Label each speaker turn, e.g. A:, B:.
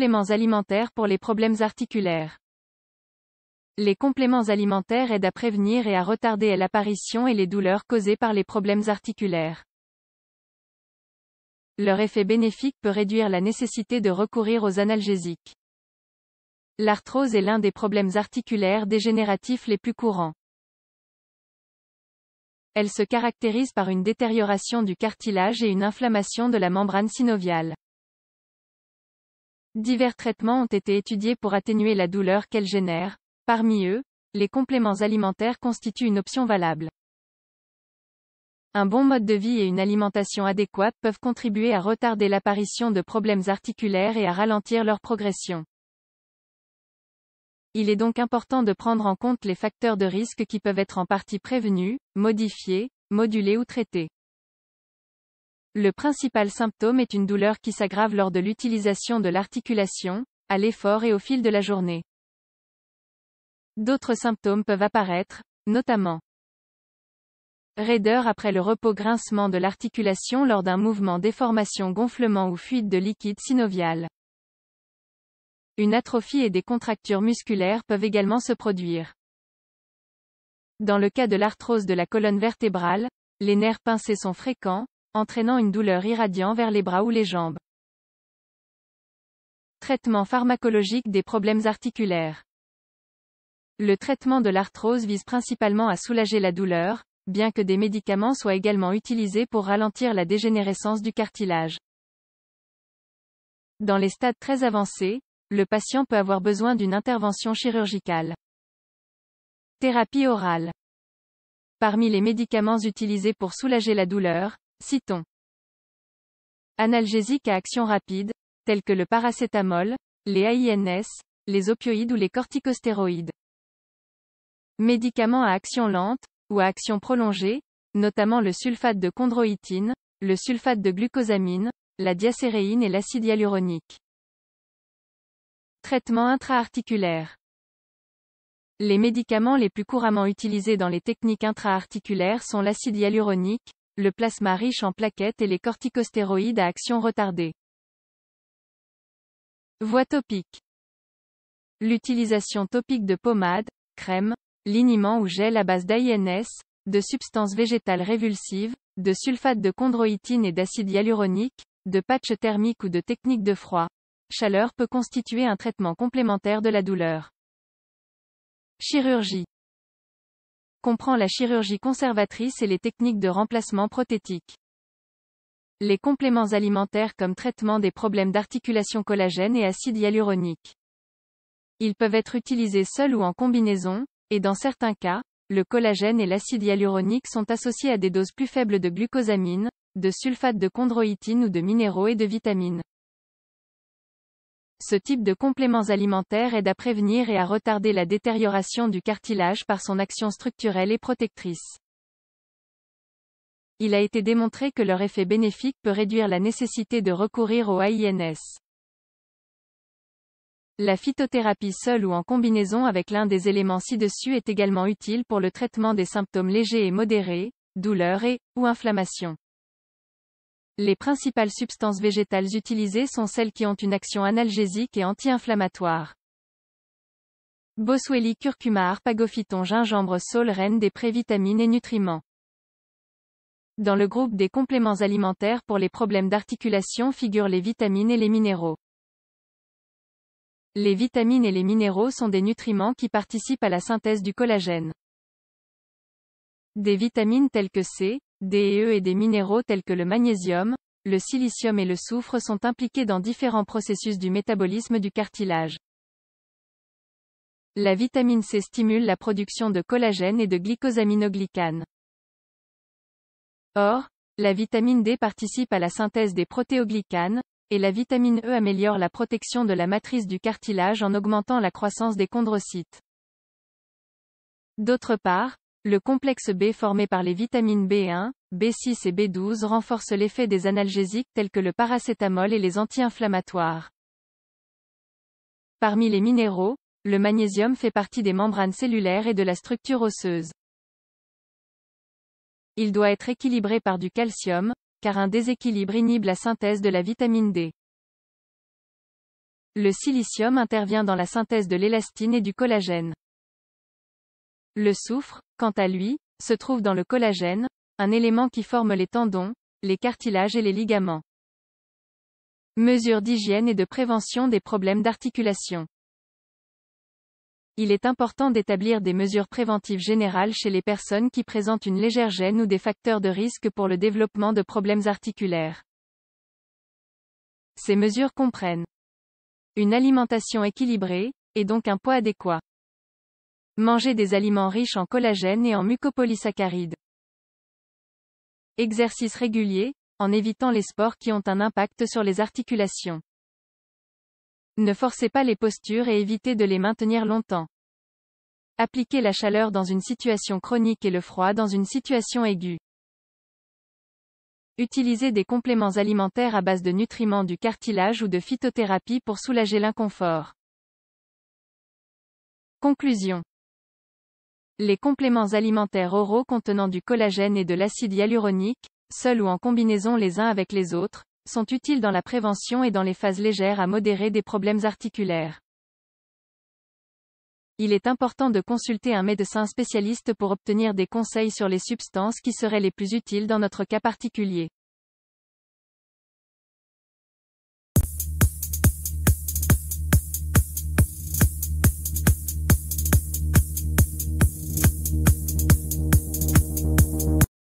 A: compléments alimentaires pour les problèmes articulaires. Les compléments alimentaires aident à prévenir et à retarder l'apparition et les douleurs causées par les problèmes articulaires. Leur effet bénéfique peut réduire la nécessité de recourir aux analgésiques. L'arthrose est l'un des problèmes articulaires dégénératifs les plus courants. Elle se caractérise par une détérioration du cartilage et une inflammation de la membrane synoviale. Divers traitements ont été étudiés pour atténuer la douleur qu'elle génère. Parmi eux, les compléments alimentaires constituent une option valable. Un bon mode de vie et une alimentation adéquate peuvent contribuer à retarder l'apparition de problèmes articulaires et à ralentir leur progression. Il est donc important de prendre en compte les facteurs de risque qui peuvent être en partie prévenus, modifiés, modulés ou traités. Le principal symptôme est une douleur qui s'aggrave lors de l'utilisation de l'articulation, à l'effort et au fil de la journée. D'autres symptômes peuvent apparaître, notamment raideur après le repos grincement de l'articulation lors d'un mouvement déformation gonflement ou fuite de liquide synovial. Une atrophie et des contractures musculaires peuvent également se produire. Dans le cas de l'arthrose de la colonne vertébrale, les nerfs pincés sont fréquents, entraînant une douleur irradiant vers les bras ou les jambes. Traitement pharmacologique des problèmes articulaires. Le traitement de l'arthrose vise principalement à soulager la douleur, bien que des médicaments soient également utilisés pour ralentir la dégénérescence du cartilage. Dans les stades très avancés, le patient peut avoir besoin d'une intervention chirurgicale. Thérapie orale. Parmi les médicaments utilisés pour soulager la douleur, Citons. Analgésiques à action rapide, tels que le paracétamol, les AINS, les opioïdes ou les corticostéroïdes. Médicaments à action lente, ou à action prolongée, notamment le sulfate de chondroïtine, le sulfate de glucosamine, la diacéréine et l'acide hyaluronique. Traitement intra-articulaire. Les médicaments les plus couramment utilisés dans les techniques intra-articulaires sont l'acide hyaluronique, le plasma riche en plaquettes et les corticostéroïdes à action retardée. Voie topique. L'utilisation topique de pommades, crèmes, liniments ou gels à base d'AINS, de substances végétales révulsives, de sulfate de chondroïtine et d'acide hyaluronique, de patch thermiques ou de techniques de froid. Chaleur peut constituer un traitement complémentaire de la douleur. Chirurgie comprend la chirurgie conservatrice et les techniques de remplacement prothétique. Les compléments alimentaires comme traitement des problèmes d'articulation collagène et acide hyaluronique. Ils peuvent être utilisés seuls ou en combinaison, et dans certains cas, le collagène et l'acide hyaluronique sont associés à des doses plus faibles de glucosamine, de sulfate de chondroïtine ou de minéraux et de vitamines. Ce type de compléments alimentaires aide à prévenir et à retarder la détérioration du cartilage par son action structurelle et protectrice. Il a été démontré que leur effet bénéfique peut réduire la nécessité de recourir au AINS. La phytothérapie seule ou en combinaison avec l'un des éléments ci-dessus est également utile pour le traitement des symptômes légers et modérés, douleurs et, ou inflammation. Les principales substances végétales utilisées sont celles qui ont une action analgésique et anti-inflammatoire. Boswellia curcuma arpagophyton gingembre saule reine des prévitamines et nutriments. Dans le groupe des compléments alimentaires pour les problèmes d'articulation figurent les vitamines et les minéraux. Les vitamines et les minéraux sont des nutriments qui participent à la synthèse du collagène. Des vitamines telles que C, DE e et des minéraux tels que le magnésium, le silicium et le soufre sont impliqués dans différents processus du métabolisme du cartilage. La vitamine C stimule la production de collagène et de glycosaminoglycane. Or, la vitamine D participe à la synthèse des protéoglycanes, et la vitamine E améliore la protection de la matrice du cartilage en augmentant la croissance des chondrocytes. D'autre part, le complexe B formé par les vitamines B1, B6 et B12 renforce l'effet des analgésiques tels que le paracétamol et les anti-inflammatoires. Parmi les minéraux, le magnésium fait partie des membranes cellulaires et de la structure osseuse. Il doit être équilibré par du calcium, car un déséquilibre inhibe la synthèse de la vitamine D. Le silicium intervient dans la synthèse de l'élastine et du collagène. Le soufre, quant à lui, se trouve dans le collagène, un élément qui forme les tendons, les cartilages et les ligaments. Mesures d'hygiène et de prévention des problèmes d'articulation. Il est important d'établir des mesures préventives générales chez les personnes qui présentent une légère gêne ou des facteurs de risque pour le développement de problèmes articulaires. Ces mesures comprennent une alimentation équilibrée, et donc un poids adéquat. Manger des aliments riches en collagène et en mucopolysaccharides. Exercice régulier, en évitant les sports qui ont un impact sur les articulations. Ne forcez pas les postures et évitez de les maintenir longtemps. Appliquez la chaleur dans une situation chronique et le froid dans une situation aiguë. Utilisez des compléments alimentaires à base de nutriments du cartilage ou de phytothérapie pour soulager l'inconfort. Conclusion les compléments alimentaires oraux contenant du collagène et de l'acide hyaluronique, seuls ou en combinaison les uns avec les autres, sont utiles dans la prévention et dans les phases légères à modérer des problèmes articulaires. Il est important de consulter un médecin spécialiste pour obtenir des conseils sur les substances qui seraient les plus utiles dans notre cas particulier.